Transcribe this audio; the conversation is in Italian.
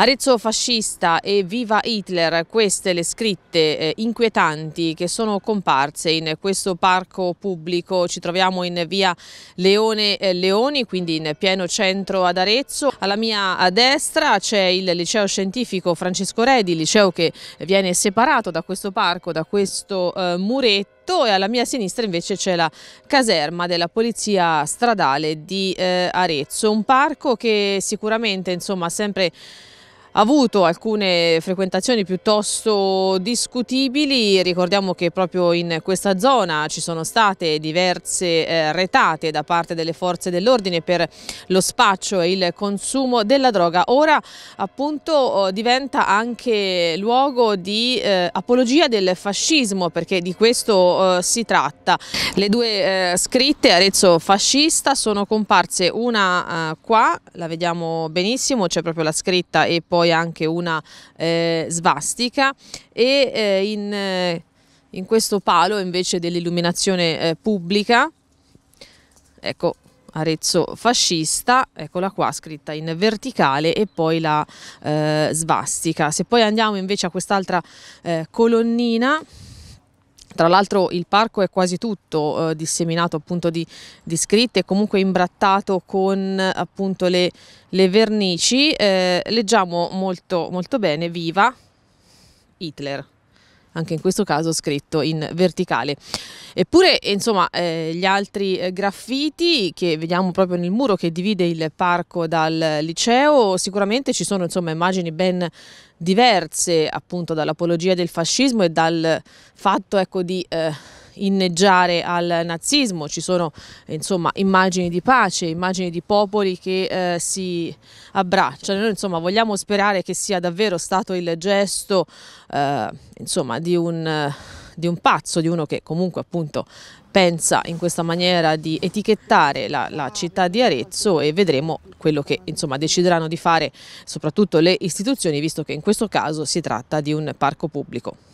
Arezzo fascista e viva Hitler, queste le scritte eh, inquietanti che sono comparse in questo parco pubblico. Ci troviamo in via Leone eh, Leoni, quindi in pieno centro ad Arezzo. Alla mia destra c'è il liceo scientifico Francesco Redi, liceo che viene separato da questo parco, da questo eh, muretto e alla mia sinistra invece c'è la caserma della polizia stradale di eh, Arezzo, un parco che sicuramente insomma sempre avuto alcune frequentazioni piuttosto discutibili, ricordiamo che proprio in questa zona ci sono state diverse eh, retate da parte delle forze dell'ordine per lo spaccio e il consumo della droga. Ora appunto oh, diventa anche luogo di eh, apologia del fascismo perché di questo eh, si tratta. Le due eh, scritte Arezzo fascista sono comparse una eh, qua, la vediamo benissimo, c'è proprio la scritta e poi poi anche una eh, svastica e eh, in, eh, in, questo palo invece dell'illuminazione eh, pubblica, ecco Arezzo fascista, eccola qua scritta in verticale e poi la eh, svastica. Se poi andiamo invece a quest'altra colonnina, tra l'altro il parco è quasi tutto eh, disseminato appunto di, di, scritte, comunque imbrattato con appunto le, le vernici. Eh, leggiamo molto, molto bene, viva Hitler, anche in questo caso scritto in verticale. Eppure, insomma, eh, gli altri eh, graffiti che vediamo proprio nel muro che divide il parco dal liceo, sicuramente ci sono insomma, immagini ben diverse appunto dall'apologia del fascismo e dal fatto ecco, di eh, inneggiare al nazismo, ci sono insomma immagini di pace, immagini di popoli che eh, si abbracciano, noi insomma vogliamo sperare che sia davvero stato il gesto eh, insomma di un di un pazzo, di uno che comunque appunto pensa in questa maniera di etichettare la, la, città di Arezzo e vedremo quello che insomma decideranno di fare soprattutto le istituzioni visto che in questo caso si tratta di un parco pubblico.